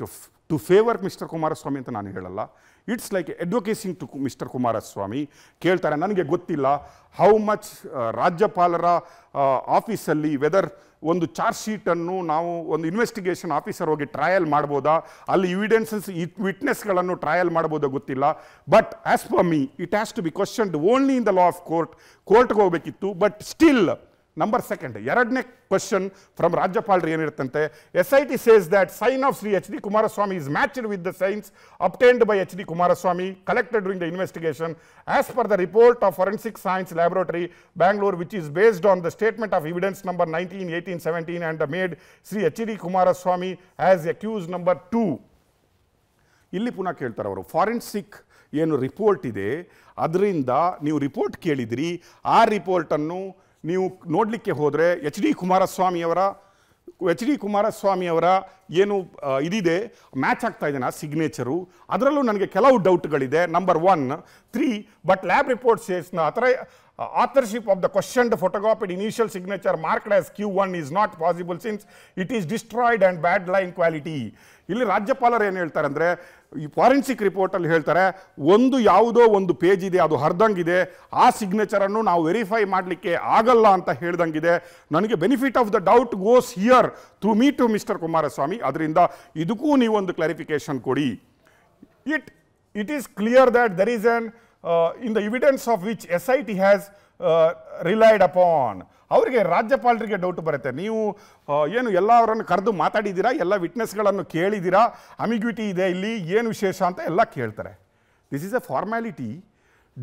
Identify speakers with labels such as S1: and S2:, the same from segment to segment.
S1: To to favour mister Kumaraswamy ಅಂತ ನಾನು ಹೇಳಲ್ಲ it's like advocating to mister Kumaraswamy ಕೇಳ್ತಾರೆ ನನಗೆ ಗೊತ್ತಿಲ್ಲ ಹೌ ಮಚ್ ರಾಜ್ಯಪಾಲರ ಆಫೀಸಲ್ಲಿ ವೆದರ್ ಒಂದು ಚಾರ್ಜ್ ಶೀಟನ್ನು ನಾವು ಒಂದು ಇನ್ವೆಸ್ಟಿಗೇಷನ್ ಆಫೀಸರ್ ಹೋಗಿ ಟ್ರಯಲ್ ಮಾಡ್ಬೋದಾ ಅಲ್ಲಿ ಇವಿಡೆನ್ಸಸ್ ವಿಟ್ನೆಸ್ಗಳನ್ನು ಟ್ರಯಲ್ ಮಾಡ್ಬೋದಾ ಗೊತ್ತಿಲ್ಲ but as per me it has to be questioned only in the law of court ಕೋರ್ಟ್ಗೆ ಹೋಗಬೇಕಿತ್ತು ಬಟ್ ಸ್ಟಿಲ್ ನಂಬರ್ ಸೆಕೆಂಡ್ ಎರಡನೇ ಕ್ವಶನ್ ಫ್ರಮ್ ರಾಜ್ಯಪಾಲ್ರು ಏನಿರುತ್ತಂತೆ S I T says that sign of Shri H D Kumaraswamy is matched with the signs obtained by H D Kumaraswamy collected during the investigation as per the report of forensic science laboratory Bangalore which is based on the statement of evidence number nineteen eighteen seventeen and the made Shri H D Kumaraswamy as accuse number two ಇಲ್ಲಿ ಪುನಃ ಕೇಳ್ತಾರೆ ಅವರು forensic ಏನು report ಇದೆ ಅದರಿಂದ ನೀವು report ಕೇಳಿದಿರಿ ಆ ರಿಪೋರ್ಟನ್ನು ನೀವು ನೋಡಲಿಕ್ಕೆ ಹೋದರೆ ಎಚ್ ಡಿ ಕುಮಾರಸ್ವಾಮಿಯವರ ಎಚ್ ಡಿ ಕುಮಾರಸ್ವಾಮಿಯವರ ಏನು ಇದಿದೆ ಮ್ಯಾಚ್ ಆಗ್ತಾ ಇದೆ ಸಿಗ್ನೇಚರು ಅದರಲ್ಲೂ ನನಗೆ ಕೆಲವು ಡೌಟ್ಗಳಿದೆ number one three but lab reports ಆ ಥರ uh, of of the photographed photocopied signature signature marked as Q1 is not possible since it is destroyed and bad line quality. ಇಲ್ಲಿ ರಾಜ್ಯಪಾಲರು ಏನು ಹೇಳ್ತಾರೆ ಅಂದರೆ ಈ ಫಾರೆನ್ಸಿಕ್ ರಿಪೋರ್ಟಲ್ಲಿ ಹೇಳ್ತಾರೆ ಒಂದು ಯಾವುದೋ ಒಂದು ಪೇಜ್ ಇದೆ ಅದು ಹರಿದಂಗಿದೆ ಆ ಸಿಗ್ನೇಚರನ್ನು ನಾವು ವೆರಿಫೈ ಮಾಡಲಿಕ್ಕೆ ಆಗಲ್ಲ ಅಂತ ಹೇಳ್ದಂಗಿದೆ ನನಗೆ benefit of the doubt goes here through me to mister Kumaraswamy ಅದರಿಂದ ಇದಕ್ಕೂ ನೀವೊಂದು ಕ್ಲಾರಿಫಿಕೇಷನ್ ಕೊಡಿ it it is clear that there is an Uh, in the evidence of which SIT has relied uh, upon. ಅವರಿಗೆ ರಾಜ್ಯಪಾಲರಿಗೆ ಡೌಟ್ ಬರುತ್ತೆ ನೀವು uh, ಏನು ಎಲ್ಲ ಅವರನ್ನು ಕರೆದು ಮಾತಾಡಿದ್ದೀರಾ ಎಲ್ಲ ವಿಟ್ನೆಸ್ಗಳನ್ನು ಕೇಳಿದ್ದೀರಾ ಅಮಿಗ್ವಿಟಿ ಇದೆ ಇಲ್ಲಿ ಏನು ವಿಶೇಷ ಅಂತ ಎಲ್ಲ ಕೇಳ್ತಾರೆ this is a formality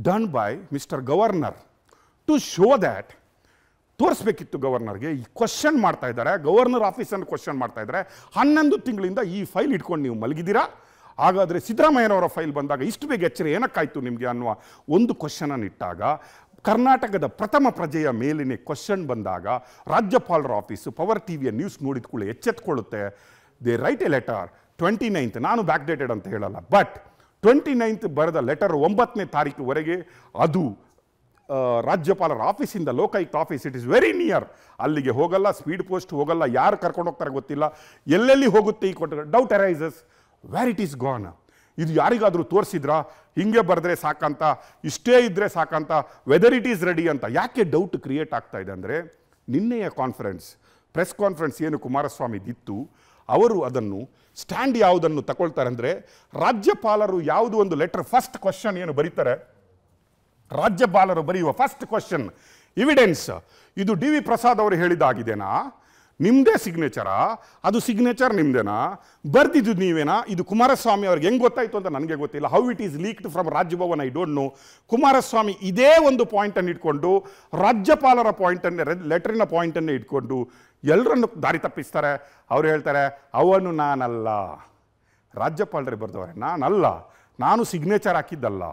S1: done by mister governor to show that ತೋರಿಸ್ಬೇಕಿತ್ತು ಗವರ್ನರ್ಗೆ ಈ ಕ್ವಶನ್ ಮಾಡ್ತಾ ಇದ್ದಾರೆ ಗವರ್ನರ್ ಆಫೀಸನ್ನು ಕ್ವಶನ್ ಮಾಡ್ತಾ ಇದ್ದಾರೆ ಹನ್ನೊಂದು ತಿಂಗಳಿಂದ ಈ ಫೈಲ್ ಇಟ್ಕೊಂಡು ನೀವು ಮಲಗಿದ್ದೀರಾ ಹಾಗಾದರೆ ಸಿದ್ದರಾಮಯ್ಯನವರ ಫೈಲ್ ಬಂದಾಗ ಇಷ್ಟು ಬೇಗ ಎಚ್ಚರ ಏನಕ್ಕಾಯಿತು ನಿಮಗೆ ಅನ್ನುವ ಒಂದು ಕ್ವಶನನ್ನು ಇಟ್ಟಾಗ ಕರ್ನಾಟಕದ ಪ್ರಥಮ ಪ್ರಜೆಯ ಮೇಲಿನ ಕ್ವಶನ್ ಬಂದಾಗ ರಾಜ್ಯಪಾಲರ ಆಫೀಸು ಪವರ್ ಟಿ ವಿಯ ನ್ಯೂಸ್ ನೋಡಿದ ಕೂಡ ಎಚ್ಚೆತ್ಕೊಳ್ಳುತ್ತೆ they write a letter twenty ninth ನಾನು ಬ್ಯಾಕ್ ಡೇಟೆಡ್ ಅಂತ ಹೇಳಲ್ಲ ಬಟ್ ಟ್ವೆಂಟಿ ನೈನ್ತ್ ಬರೆದ ಲೆಟರ್ ಒಂಬತ್ತನೇ ತಾರೀಕುವರೆಗೆ ಅದು ರಾಜ್ಯಪಾಲರ ಆಫೀಸಿಂದ Lokayukta office it is very near ಅಲ್ಲಿಗೆ ಹೋಗಲ್ಲ ಸ್ಪೀಡ್ ಪೋಸ್ಟ್ ಹೋಗಲ್ಲ ಯಾರು ಕರ್ಕೊಂಡು ಹೋಗ್ತಾರೆ ಗೊತ್ತಿಲ್ಲ ಎಲ್ಲೆಲ್ಲಿ ಹೋಗುತ್ತೆ ಈ ಕೊಟ್ಟರೆ doubt arises where it is gone ಇದು ಯಾರಿಗಾದರೂ ತೋರಿಸಿದ್ರಾ ಹಿಂಗೆ ಬರೆದ್ರೆ ಸಾಕಂತ ಇಷ್ಟೇ ಇದ್ದರೆ ಸಾಕಂತ ವೆದರ್ ಇಟ್ ಈಸ್ ರೆಡಿ ಅಂತ ಯಾಕೆ ಡೌಟ್ ಕ್ರಿಯೇಟ್ ಆಗ್ತಾ ಇದೆ ಅಂದರೆ ನಿನ್ನೆಯ ಕಾನ್ಫರೆನ್ಸ್ ಪ್ರೆಸ್ ಕಾನ್ಫರೆನ್ಸ್ ಏನು ಕುಮಾರಸ್ವಾಮಿ ಇತ್ತು ಅವರು ಅದನ್ನು ಸ್ಟ್ಯಾಂಡ್ ಯಾವುದನ್ನು ತಗೊಳ್ತಾರೆ ಅಂದರೆ ರಾಜ್ಯಪಾಲರು ಯಾವುದು ಒಂದು ಲೆಟರ್ ಫಸ್ಟ್ ಕ್ವಶನ್ ಏನು ಬರೀತಾರೆ ರಾಜ್ಯಪಾಲರು ಬರೆಯುವ ಫಸ್ಟ್ ಕ್ವಶನ್ ಇವಿಡೆನ್ಸ್ ಇದು ಡಿ ವಿ ಪ್ರಸಾದ್ ಅವರು ಹೇಳಿದಾಗಿದೆನಾ ನಿಮ್ಮದೇ ಸಿಗ್ನೇಚರಾ ಅದು ಸಿಗ್ನೇಚರ್ ನಿಮ್ಮದೇನಾ ಬರ್ದಿದ್ದು ನೀವೇನಾ ಇದು ಕುಮಾರಸ್ವಾಮಿ ಅವ್ರಿಗೆ ಹೆಂಗೆ ಗೊತ್ತಾಯಿತು ಅಂತ ನನಗೆ ಗೊತ್ತಿಲ್ಲ how it is leaked from Raj Bhavan I don't know Kumaraswamy ಇದೇ ಒಂದು ಪಾಯಿಂಟನ್ನು ಇಟ್ಕೊಂಡು ರಾಜ್ಯಪಾಲರ ಪಾಯಿಂಟನ್ನೇ ಲೆಟ್ರಿನ ಪಾಯಿಂಟನ್ನೇ ಇಟ್ಕೊಂಡು ಎಲ್ಲರನ್ನು ದಾರಿ ತಪ್ಪಿಸ್ತಾರೆ ಅವ್ರು ಹೇಳ್ತಾರೆ ಅವನು ನಾನಲ್ಲ ರಾಜ್ಯಪಾಲರೇ ಬರೆದವರೆ ನಾನಲ್ಲ ನಾನು ಸಿಗ್ನೇಚರ್ ಹಾಕಿದ್ದಲ್ಲ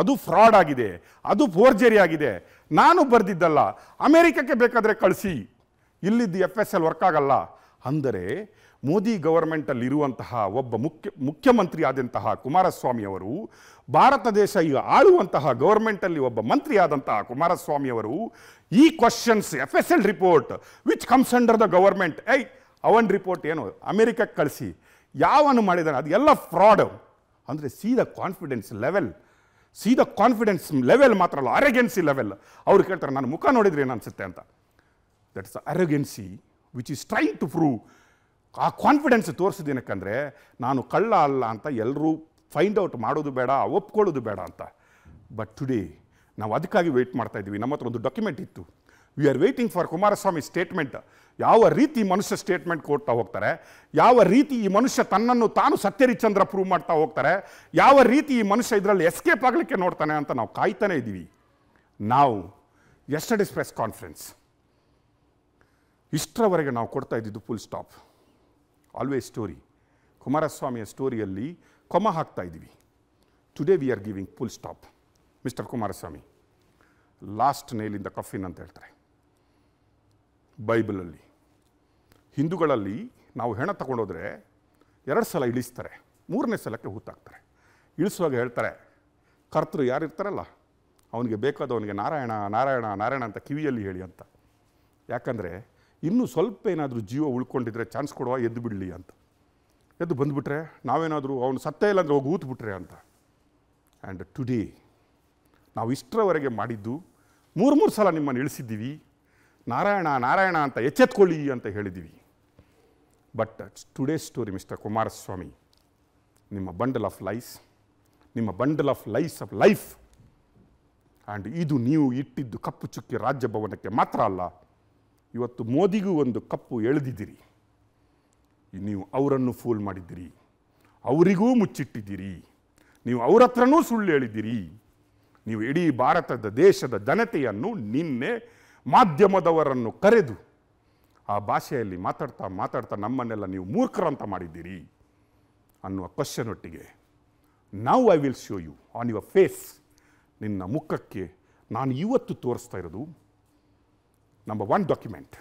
S1: ಅದು ಫ್ರಾಡ್ ಆಗಿದೆ ಅದು ಫೋರ್ಜರಿ ಆಗಿದೆ ನಾನು ಬರೆದಿದ್ದಲ್ಲ ಅಮೇರಿಕಕ್ಕೆ ಬೇಕಾದರೆ ಕಳಿಸಿ ಇಲ್ಲಿದ್ದು ಎಫ್ ಎಸ್ ಎಲ್ ವರ್ಕ್ ಆಗಲ್ಲ ಅಂದರೆ ಮೋದಿ ಗವರ್ಮೆಂಟಲ್ಲಿ ಒಬ್ಬ ಮುಖ್ಯ ಮುಖ್ಯಮಂತ್ರಿ ಆದಂತಹ ಕುಮಾರಸ್ವಾಮಿಯವರು ಭಾರತ ದೇಶ ಈಗ ಆಳುವಂತಹ ಗೌರ್ಮೆಂಟಲ್ಲಿ ಒಬ್ಬ ಮಂತ್ರಿ ಆದಂತಹ ಕುಮಾರಸ್ವಾಮಿಯವರು ಈ questions F S L report which comes under the government I ಅವನ್ ರಿಪೋರ್ಟ್ ಏನು ಅಮೆರಿಕಕ್ಕೆ ಕಳಿಸಿ ಯಾವನು ಮಾಡಿದಾನೆ ಅದೆಲ್ಲ ಫ್ರಾಡ್ ಅಂದರೆ ಸೀದ ಕಾನ್ಫಿಡೆನ್ಸ್ ಲೆವೆಲ್ ಸೀದ ಕಾನ್ಫಿಡೆನ್ಸ್ ಲೆವೆಲ್ ಮಾತ್ರ ಅಲ್ಲ ಅರೆಗೆನ್ಸಿ ಲೆವೆಲ್ ಅವ್ರು ಕೇಳ್ತಾರೆ ನಾನು ಮುಖ ನೋಡಿದ್ರೆ ಏನು ಅನಿಸುತ್ತೆ ಅಂತ that is arrogancy which is trying to prove ಆ ಕಾನ್ಫಿಡೆನ್ಸ್ ತೋರಿಸಿದೇನಕ್ಕಂದರೆ ನಾನು ಕಳ್ಳ ಅಲ್ಲ ಅಂತ ಎಲ್ಲರೂ ಫೈಂಡ್ ಔಟ್ ಮಾಡೋದು ಬೇಡ ಒಪ್ಕೊಳ್ಳೋದು ಬೇಡ ಅಂತ ಬಟ್ ಟುಡೇ ನಾವು ಅದಕ್ಕಾಗಿ ವೆಯ್ಟ್ ಮಾಡ್ತಾ ಇದ್ವಿ ನಮ್ಮ ಹತ್ರ ಒಂದು ಡಾಕ್ಯುಮೆಂಟ್ ಇತ್ತು we are waiting for Kumaraswamy statement ಯಾವ ರೀತಿ ಮನುಷ್ಯ ಸ್ಟೇಟ್ಮೆಂಟ್ ಕೊಡ್ತಾ ಹೋಗ್ತಾರೆ ಯಾವ ರೀತಿ ಈ ಮನುಷ್ಯ ತನ್ನನ್ನು ತಾನು ಸತ್ಯರಿಚಂದ್ರ ಪ್ರೂವ್ ಮಾಡ್ತಾ ಹೋಗ್ತಾರೆ ಯಾವ ರೀತಿ ಈ ಮನುಷ್ಯ ಇದರಲ್ಲಿ ಎಸ್ಕೇಪ್ ಆಗಲಿಕ್ಕೆ ನೋಡ್ತಾನೆ ಅಂತ ನಾವು ಕಾಯ್ತಾನೆ ಇದ್ದೀವಿ ನಾವು ಎಸ್ಟರ್ಡೇಸ್ ಪ್ರೆಸ್ ಕಾನ್ಫರೆನ್ಸ್ ಇಷ್ಟರವರೆಗೆ ನಾವು ಕೊಡ್ತಾ ಇದ್ದಿದ್ದು ಫುಲ್ ಸ್ಟಾಪ್ ಆಲ್ವೇಸ್ ಸ್ಟೋರಿ ಕುಮಾರಸ್ವಾಮಿಯ ಸ್ಟೋರಿಯಲ್ಲಿ ಕೊಮ ಹಾಕ್ತಾ ಇದ್ದೀವಿ today we are giving full stop mister Kumaraswamy last ನೇಲಿಂದ ಕಫಿನ್ ಅಂತ ಹೇಳ್ತಾರೆ ಬೈಬಲಲ್ಲಿ ಹಿಂದೂಗಳಲ್ಲಿ ನಾವು ಹೆಣ ತಗೊಂಡೋದ್ರೆ ಎರಡು ಸಲ ಇಳಿಸ್ತಾರೆ ಮೂರನೇ ಸಲಕ್ಕೆ ಹೂತಾಕ್ತಾರೆ ಇಳಿಸುವಾಗ ಹೇಳ್ತಾರೆ ಯಾರು ಇರ್ತಾರಲ್ಲ ಅವನಿಗೆ ಬೇಕಾದವನಿಗೆ ನಾರಾಯಣ ನಾರಾಯಣ ನಾರಾಯಣ ಅಂತ ಕಿವಿಯಲ್ಲಿ ಹೇಳಿ ಅಂತ ಯಾಕಂದರೆ ಇನ್ನೂ ಸ್ವಲ್ಪ ಏನಾದರೂ ಜೀವ ಉಳ್ಕೊಂಡಿದ್ರೆ ಚಾನ್ಸ್ ಕೊಡುವ ಎದ್ದು ಬಿಡಲಿ ಅಂತ ಎದ್ದು ಬಂದುಬಿಟ್ರೆ ನಾವೇನಾದರೂ ಅವನು ಸತ್ತೇ ಇಲ್ಲ ಅಂದರೆ ಹೋಗಿ ಊತ್ಬಿಟ್ರೆ ಅಂತ ಆ್ಯಂಡ್ ಟುಡೇ ನಾವು ಇಷ್ಟರವರೆಗೆ ಮಾಡಿದ್ದು ಮೂರು ಮೂರು ಸಲ ನಿಮ್ಮನ್ನು ಇಳಿಸಿದ್ದೀವಿ ನಾರಾಯಣ ನಾರಾಯಣ ಅಂತ ಎಚ್ಚೆತ್ಕೊಳ್ಳಿ ಅಂತ ಹೇಳಿದ್ದೀವಿ but today story mister Kumaraswamy ನಿಮ್ಮ ಬಂಡಲ್ ಆಫ್ ಲೈಸ್ ನಿಮ್ಮ bundle of lies of life and ಇದು ನೀವು ಇಟ್ಟಿದ್ದು ಕಪ್ಪು ಚುಕ್ಕಿ ರಾಜ್ಯ ಭವನಕ್ಕೆ ಮಾತ್ರ ಅಲ್ಲ ಇವತ್ತು ಮೋದಿಗೂ ಒಂದು ಕಪ್ಪು ಎಳೆದಿದ್ದೀರಿ ನೀವು ಅವರನ್ನು ಫೂಲ್ ಮಾಡಿದ್ದೀರಿ ಅವರಿಗೂ ಮುಚ್ಚಿಟ್ಟಿದ್ದೀರಿ ನೀವು ಅವ್ರ ಹತ್ರನೂ ಸುಳ್ಳು ಹೇಳಿದ್ದೀರಿ ನೀವು ಇಡೀ ಭಾರತದ ದೇಶದ ಜನತೆಯನ್ನು ನಿನ್ನೆ ಮಾಧ್ಯಮದವರನ್ನು ಕರೆದು ಆ ಭಾಷೆಯಲ್ಲಿ ಮಾತಾಡ್ತಾ ಮಾತಾಡ್ತಾ ನಮ್ಮನ್ನೆಲ್ಲ ನೀವು ಮೂರ್ಖರಂತ ಮಾಡಿದ್ದೀರಿ ಅನ್ನುವ ಕ್ವಶನ್ ಒಟ್ಟಿಗೆ ನಾವು I will show you on your face ನಿನ್ನ ಮುಖಕ್ಕೆ ನಾನು ಇವತ್ತು ತೋರಿಸ್ತಾ ಇರೋದು number one document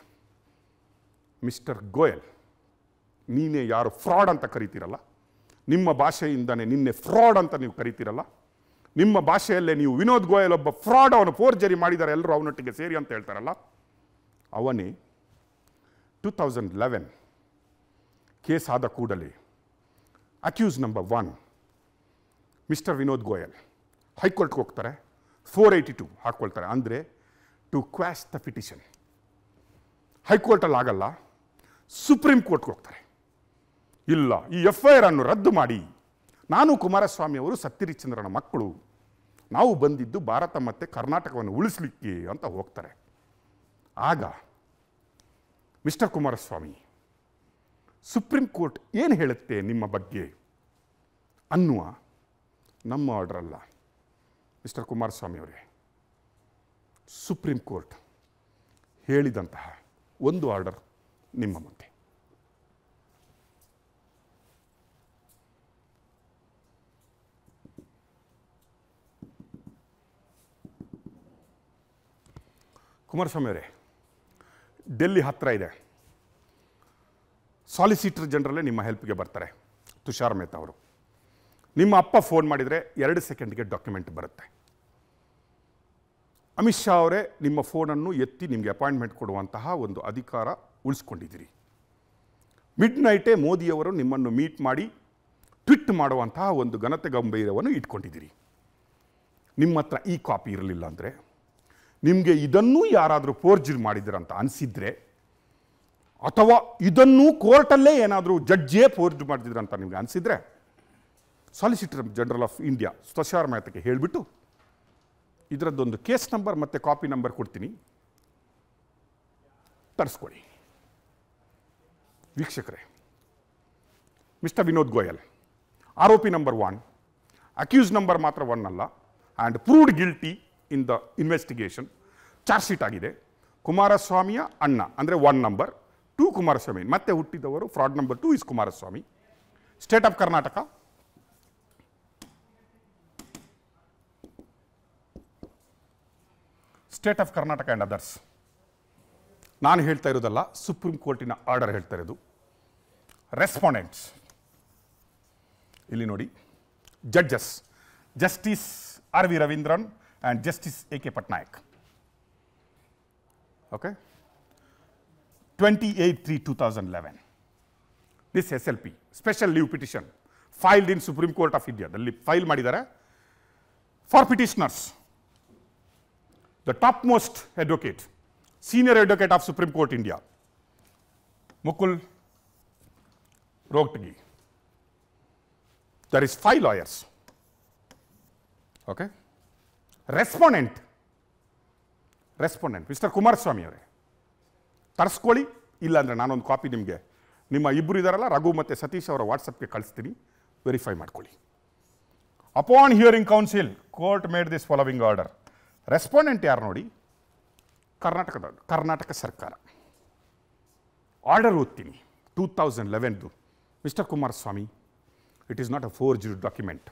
S1: mister Goyal ನೀನೇ ಯಾರು ಫ್ರಾಡ್ ಅಂತ ಕರಿತೀರಲ್ಲ ನಿಮ್ಮ ಭಾಷೆಯಿಂದನೇ ನಿನ್ನೆ ಫ್ರಾಡ್ ಅಂತ ನೀವು ಕರಿತೀರಲ್ಲ ನಿಮ್ಮ ಭಾಷೆಯಲ್ಲೇ ನೀವು ವಿನೋದ್ ಗೋಯಲ್ ಒಬ್ಬ ಫ್ರಾಡ್ ಅವನು ಫೋರ್ಜರಿ ಮಾಡಿದ್ದಾರೆ ಎಲ್ಲರೂ ಅವನೊಟ್ಟಿಗೆ ಸೇರಿ ಅಂತ ಹೇಳ್ತಾರಲ್ಲ ಅವನೇ ಟೂ ತೌಸಂಡ್ ಲೆವೆನ್ ಕೇಸ್ ಆದ ಕೂಡಲೇ accuse number one mister Vinod Goyal ಹೈಕೋರ್ಟ್ಗೆ ಹೋಗ್ತಾರೆ ಫೋರ್ ಏಯ್ಟಿ ಟು ಹಾಕ್ಕೊಳ್ತಾರೆ ಅಂದರೆ ಟು ಕ್ವಾಶ್ ದ ಪಿಟಿಷನ್ ಹೈಕೋರ್ಟಲ್ಲಿ ಆಗಲ್ಲ ಸುಪ್ರೀಂ ಕೋರ್ಟ್ಗೆ ಹೋಗ್ತಾರೆ ಇಲ್ಲ ಈ ಎಫ್ ಐ ಆರ್ ಅನ್ನು ರದ್ದು ಮಾಡಿ ನಾನು ಕುಮಾರಸ್ವಾಮಿ ಅವರು ಸತ್ತಿರಿಚಂದ್ರನ ಮಕ್ಕಳು ನಾವು ಬಂದಿದ್ದು ಭಾರತ ಮತ್ತು ಕರ್ನಾಟಕವನ್ನು ಉಳಿಸ್ಲಿಕ್ಕೆ ಅಂತ ಹೋಗ್ತಾರೆ ಆಗ ಮಿಸ್ಟರ್ ಕುಮಾರಸ್ವಾಮಿ ಸುಪ್ರೀಂ ಕೋರ್ಟ್ ಏನು ಹೇಳುತ್ತೆ ನಿಮ್ಮ ಬಗ್ಗೆ ಅನ್ನುವ ನಮ್ಮ ಆರ್ಡ್ರಲ್ಲ ಮಿಸ್ಟರ್ ಕುಮಾರಸ್ವಾಮಿ ಅವರೇ ಸುಪ್ರೀಂ ಕೋರ್ಟ್ ಹೇಳಿದಂತಹ ಒಂದು ಆರ್ಡರ್ ನಿಮ್ಮ ಮುಂದೆ ಕುಮಾರಸ್ವಾಮಿ ಅವರೇ ಡೆಲ್ಲಿ ಹತ್ತಿರ ಇದೆ ಸಾಲಿಸಿಟರ್ ಜನರಲ್ಲೇ ನಿಮ್ಮ ಹೆಲ್ಪ್ಗೆ ಬರ್ತಾರೆ ತುಷಾರ್ ಮೆಹ್ತಾ ಅವರು ನಿಮ್ಮ ಅಪ್ಪ ಫೋನ್ ಮಾಡಿದರೆ ಎರಡು ಸೆಕೆಂಡ್ಗೆ ಡಾಕ್ಯುಮೆಂಟ್ ಬರುತ್ತೆ ಅಮಿತ್ ಶಾ ಅವರೇ ನಿಮ್ಮ ಫೋನನ್ನು ಎತ್ತಿ ನಿಮಗೆ ಅಪಾಯಿಂಟ್ಮೆಂಟ್ ಕೊಡುವಂತಹ ಒಂದು ಅಧಿಕಾರ ಉಳಿಸ್ಕೊಂಡಿದ್ದೀರಿ ಮಿಡ್ ನೈಟೇ ಮೋದಿಯವರು ನಿಮ್ಮನ್ನು ಮೀಟ್ ಮಾಡಿ ಟ್ವಿಟ್ ಮಾಡುವಂತಹ ಒಂದು ಘನತೆ ಗಂಭೀರವನ್ನು ಇಟ್ಕೊಂಡಿದ್ದೀರಿ ನಿಮ್ಮ ಹತ್ರ ಈ ಕಾಪಿ ಇರಲಿಲ್ಲ ಅಂದರೆ ನಿಮಗೆ ಇದನ್ನೂ ಯಾರಾದರೂ ಫೋರ್ಜರಿ ಅಂತ ಅನಿಸಿದರೆ ಅಥವಾ ಇದನ್ನು ಕೋರ್ಟಲ್ಲೇ ಏನಾದರೂ ಜಡ್ಜೇ ಫೋರ್ಜ್ ಮಾಡಿದ್ರಂತ ನಿಮಗೆ ಅನಿಸಿದರೆ ಸಾಲಿಸಿಟರ್ ಜನರಲ್ ಆಫ್ ಇಂಡಿಯಾ ಸ್ವಶಾರ ಮಾತಕ್ಕೆ ಹೇಳಿಬಿಟ್ಟು ಇದರದ್ದೊಂದು ಕೇಸ್ ನಂಬರ್ ಮತ್ತು ಕಾಪಿ ನಂಬರ್ ಕೊಡ್ತೀನಿ ತರಿಸ್ಕೊಡಿ ವೀಕ್ಷಕರೇ ಮಿಸ್ಟರ್ ವಿನೋದ್ ಗೋಯಲ್ ಆರೋಪಿ ನಂಬರ್ ಒನ್ ಅಕ್ಯೂಸ್ ನಂಬರ್ ಮಾತ್ರ ಒನ್ ಅಲ್ಲ and proved guilty in the investigation charge sheet ಆಗಿದೆ ಕುಮಾರಸ್ವಾಮಿಯ ಅಣ್ಣ ಅಂದರೆ ಒನ್ ನಂಬರ್ ಟೂ ಕುಮಾರಸ್ವಾಮಿ ಮತ್ತೆ ಹುಟ್ಟಿದವರು fraud number two is Kumaraswamy state of Karnataka state of Karnataka and others ನಾನು ಹೇಳ್ತಾ ಇರೋದಲ್ಲ ಸುಪ್ರೀಂ ಕೋರ್ಟಿನ ಆರ್ಡರ್ ಹೇಳ್ತಾ ಇರೋದು ರೆಸ್ಪಾಂಡೆಂಟ್ಸ್ ಇಲ್ಲಿ ನೋಡಿ judges justice R V Raveendran and justice A K Patnaik okay twenty eight three two thousand eleven this S L P special leave petition filed in supreme court of ಇಂಡಿಯಾದಲ್ಲಿ file ಮಾಡಿದ್ದಾರೆ for petitioners the topmost advocate, senior advocate of Supreme Court India, Mukul Rohtagi. There is five lawyers. Okay. Respondent. Respondent. Mr. Kumar Swami. Tarskoli. Illa andre nanon copy nimge. Nima ibburi idarala Raghu matte Satish avara WhatsApp ke kalstini. Verify madkoli. Upon hearing counsel, court made this following order. Respondent ಯಾರು ನೋಡಿ ಕರ್ನಾಟಕದವರು ಕರ್ನಾಟಕ ಸರ್ಕಾರ order ಓದ್ತೀನಿ two thousand ಲೆವೆನ್ದು mister Kumaraswamy it is not a forged document